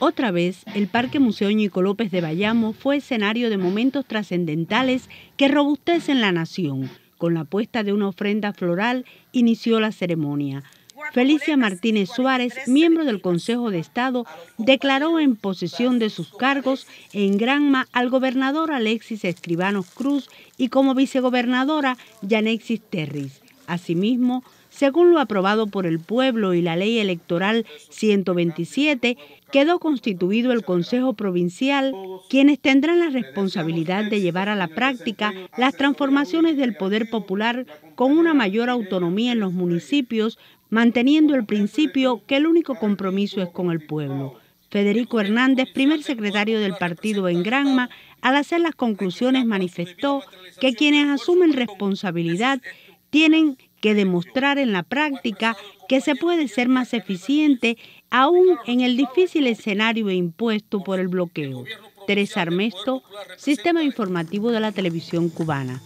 Otra vez, el Parque Museo Ñico López de Bayamo fue escenario de momentos trascendentales que robustecen la nación. Con la puesta de una ofrenda floral inició la ceremonia. Felicia Martínez Suárez, miembro del Consejo de Estado, declaró en posesión de sus cargos en Granma al gobernador Alexis Escribanos Cruz y como vicegobernadora Yanexis Terris. Asimismo, según lo aprobado por el pueblo y la ley electoral 127, quedó constituido el Consejo Provincial, quienes tendrán la responsabilidad de llevar a la práctica las transformaciones del poder popular con una mayor autonomía en los municipios, manteniendo el principio que el único compromiso es con el pueblo. Federico Hernández, primer secretario del partido en Granma, al hacer las conclusiones manifestó que quienes asumen responsabilidad tienen que demostrar en la práctica que se puede ser más eficiente aún en el difícil escenario impuesto por el bloqueo. Teresa Armesto, Sistema Informativo de la Televisión Cubana.